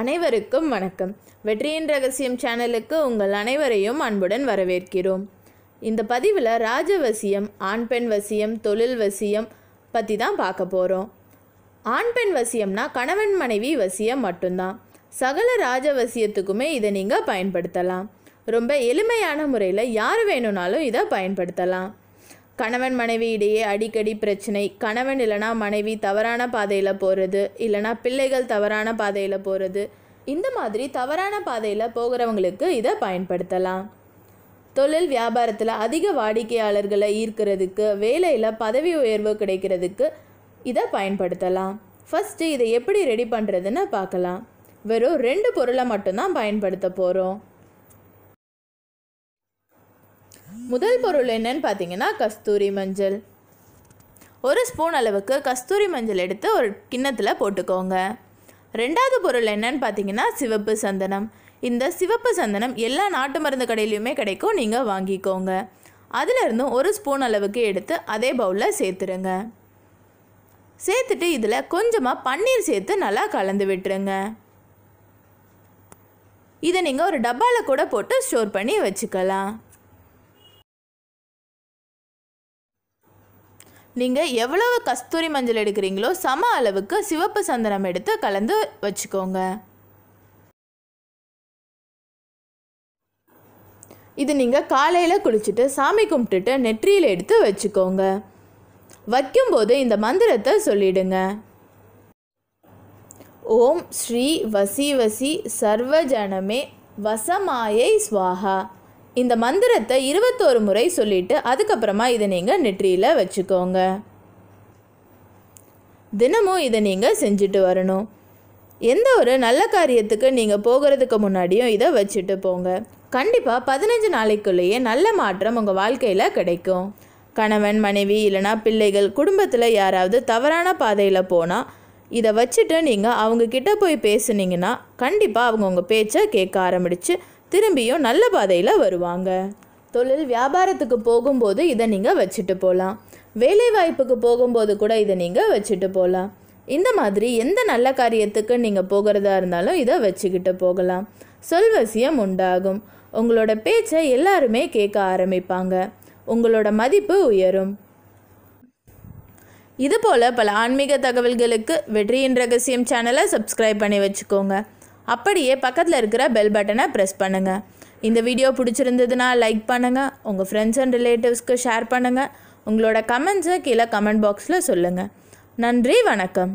அனைவருக்கும் வணக்கம் வெற்றியின் ரகசியம் சேனலுக்கு உங்கள் அனைவரையும் அன்புடன் வரவேற்கிறோம் இந்த பதிவில் ராஜவசியம் ஆண் பெண் வசியம் தொழில் வசியம் பற்றி தான் பார்க்க போகிறோம் ஆண் பெண் வசியம்னா கணவன் மனைவி வசியம் மட்டும்தான் சகல ராஜவசியத்துக்குமே இதை நீங்கள் பயன்படுத்தலாம் ரொம்ப எளிமையான முறையில் யார் வேணும்னாலும் இதை பயன்படுத்தலாம் கணவன் மனைவி இடையே அடிக்கடி பிரச்சனை கணவன் இல்லைனா மனைவி தவறான பாதையில் போகிறது இல்லைனா பிள்ளைகள் தவறான பாதையில் போகிறது இந்த மாதிரி தவறான பாதையில் போகிறவங்களுக்கு இதை பயன்படுத்தலாம் தொழில் வியாபாரத்தில் அதிக வாடிக்கையாளர்களை ஈர்க்கிறதுக்கு வேலையில் பதவி உயர்வு கிடைக்கிறதுக்கு இதை பயன்படுத்தலாம் ஃபஸ்ட்டு இதை எப்படி ரெடி பண்ணுறதுன்னு பார்க்கலாம் வெறும் ரெண்டு பொருளை மட்டும்தான் பயன்படுத்த போகிறோம் முதல் பொருள் என்னன்னு பார்த்தீங்கன்னா கஸ்தூரி மஞ்சள் ஒரு ஸ்பூன் அளவுக்கு கஸ்தூரி மஞ்சள் எடுத்து ஒரு கிண்ணத்தில் போட்டுக்கோங்க ரெண்டாவது பொருள் என்னன்னு பார்த்தீங்கன்னா சிவப்பு சந்தனம் இந்த சிவப்பு சந்தனம் எல்லா நாட்டு மருந்து கடையிலையுமே கிடைக்கும் நீங்கள் வாங்கிக்கோங்க அதிலிருந்து ஒரு ஸ்பூன் அளவுக்கு எடுத்து அதே பவுலில் சேர்த்துருங்க சேர்த்துட்டு இதில் கொஞ்சமாக பன்னீர் சேர்த்து நல்லா கலந்து விட்டுருங்க இதை நீங்கள் ஒரு டப்பாவில் கூட போட்டு ஸ்டோர் பண்ணி வச்சுக்கலாம் நீங்கள் எவ்வளவு கஸ்தூரி மஞ்சள் எடுக்கிறீங்களோ சம அளவுக்கு சிவப்பு சந்தனம் எடுத்து கலந்து வச்சுக்கோங்க இது நீங்கள் காலையில் குளிச்சுட்டு சாமி கும்பிட்டுட்டு நெற்றியில் எடுத்து வச்சுக்கோங்க வைக்கும்போது இந்த மந்திரத்தை சொல்லிடுங்க ஓம் ஸ்ரீ வசி வசி சர்வஜனமே வசமாயை ஸ்வாகா இந்த மந்திரத்தை இருபத்தோரு முறை சொல்லிவிட்டு அதுக்கப்புறமா இதை நீங்கள் நெற்றியில் வச்சுக்கோங்க தினமும் இதை நீங்கள் செஞ்சுட்டு வரணும் எந்த ஒரு நல்ல காரியத்துக்கு நீங்கள் போகிறதுக்கு முன்னாடியும் இதை வச்சுட்டு போங்க கண்டிப்பாக பதினஞ்சு நாளைக்குள்ளேயே நல்ல மாற்றம் உங்கள் வாழ்க்கையில் கிடைக்கும் கணவன் மனைவி இல்லைனா பிள்ளைகள் குடும்பத்தில் யாராவது தவறான பாதையில் போனால் இதை வச்சுட்டு நீங்கள் அவங்கக்கிட்ட போய் பேசுனீங்கன்னா கண்டிப்பாக அவங்க உங்கள் பேச்சை கேட்க ஆரம்பிச்சு திரும்பியும் நல்ல பாதையில் வருவாங்க தொழில் வியாபாரத்துக்கு போகும்போது இதை நீங்கள் வச்சுட்டு போகலாம் வேலை வாய்ப்புக்கு போகும்போது கூட இதை நீங்கள் வச்சுட்டு போகலாம் இந்த மாதிரி எந்த நல்ல காரியத்துக்கு நீங்கள் போகிறதா இருந்தாலும் இதை வச்சுக்கிட்டு போகலாம் சொல்வசியம் உண்டாகும் உங்களோட பேச்சை எல்லாருமே கேட்க ஆரம்பிப்பாங்க உங்களோட மதிப்பு உயரும் இதுபோல் பல ஆன்மீக தகவல்களுக்கு வெற்றியின் ரகசியம் சேனலை சப்ஸ்கிரைப் பண்ணி வச்சுக்கோங்க அப்படியே பக்கத்தில் இருக்கிற பெல் பட்டனை ப்ரெஸ் பண்ணுங்கள் இந்த வீடியோ பிடிச்சிருந்ததுன்னா லைக் பண்ணுங்கள் உங்கள் ஃப்ரெண்ட்ஸ் அண்ட் ரிலேட்டிவ்ஸ்க்கு ஷேர் பண்ணுங்கள் உங்களோட கமெண்ட்ஸை கீழே கமெண்ட் பாக்ஸில் சொல்லுங்கள் நன்றி வணக்கம்